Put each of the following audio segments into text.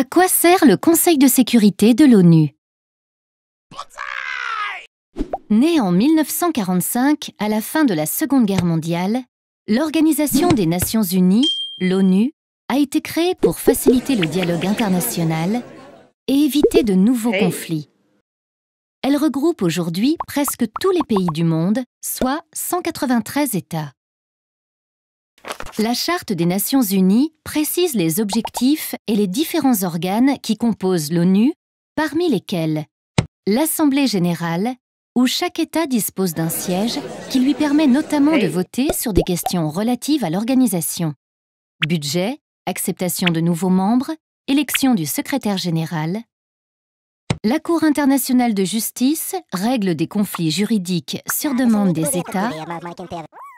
À quoi sert le Conseil de sécurité de l'ONU Né en 1945, à la fin de la Seconde Guerre mondiale, l'Organisation des Nations Unies, l'ONU, a été créée pour faciliter le dialogue international et éviter de nouveaux conflits. Elle regroupe aujourd'hui presque tous les pays du monde, soit 193 États. La Charte des Nations Unies précise les objectifs et les différents organes qui composent l'ONU, parmi lesquels l'Assemblée générale, où chaque État dispose d'un siège qui lui permet notamment de voter sur des questions relatives à l'organisation. Budget, acceptation de nouveaux membres, élection du secrétaire général. La Cour internationale de justice règle des conflits juridiques sur demande des États.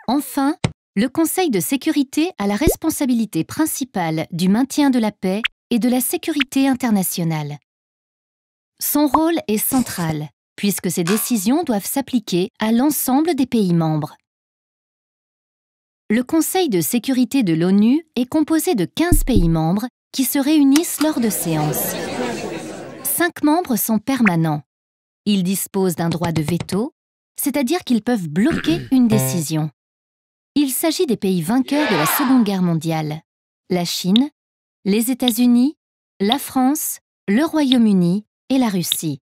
Enfin, le Conseil de sécurité a la responsabilité principale du maintien de la paix et de la sécurité internationale. Son rôle est central, puisque ses décisions doivent s'appliquer à l'ensemble des pays membres. Le Conseil de sécurité de l'ONU est composé de 15 pays membres qui se réunissent lors de séances. Cinq membres sont permanents. Ils disposent d'un droit de veto, c'est-à-dire qu'ils peuvent bloquer une décision. Il s'agit des pays vainqueurs de la Seconde Guerre mondiale. La Chine, les États-Unis, la France, le Royaume-Uni et la Russie.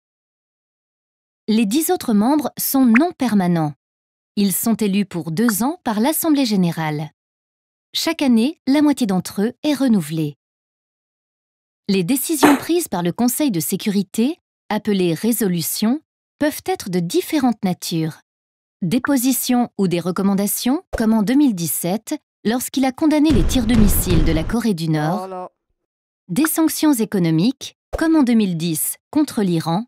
Les dix autres membres sont non permanents. Ils sont élus pour deux ans par l'Assemblée générale. Chaque année, la moitié d'entre eux est renouvelée. Les décisions prises par le Conseil de sécurité, appelées résolutions, peuvent être de différentes natures dépositions ou des recommandations, comme en 2017, lorsqu'il a condamné les tirs de missiles de la Corée du Nord, oh des sanctions économiques, comme en 2010 contre l'Iran,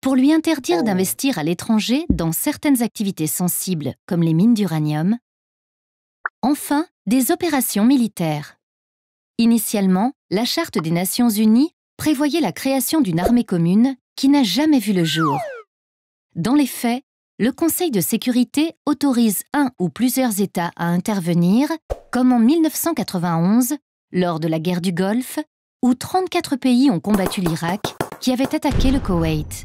pour lui interdire oh. d'investir à l'étranger dans certaines activités sensibles comme les mines d'uranium. Enfin, des opérations militaires. Initialement, la Charte des Nations Unies prévoyait la création d'une armée commune qui n'a jamais vu le jour. Dans les faits, le Conseil de sécurité autorise un ou plusieurs États à intervenir, comme en 1991, lors de la guerre du Golfe, où 34 pays ont combattu l'Irak, qui avait attaqué le Koweït.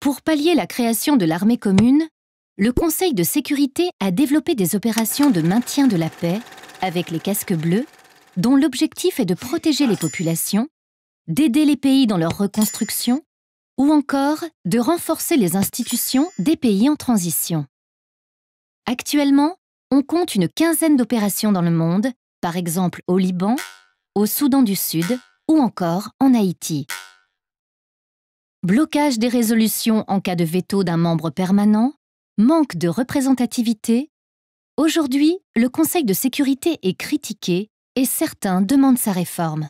Pour pallier la création de l'armée commune, le Conseil de sécurité a développé des opérations de maintien de la paix avec les casques bleus, dont l'objectif est de protéger les populations, d'aider les pays dans leur reconstruction ou encore de renforcer les institutions des pays en transition. Actuellement, on compte une quinzaine d'opérations dans le monde, par exemple au Liban, au Soudan du Sud ou encore en Haïti. Blocage des résolutions en cas de veto d'un membre permanent, manque de représentativité. Aujourd'hui, le Conseil de sécurité est critiqué et certains demandent sa réforme.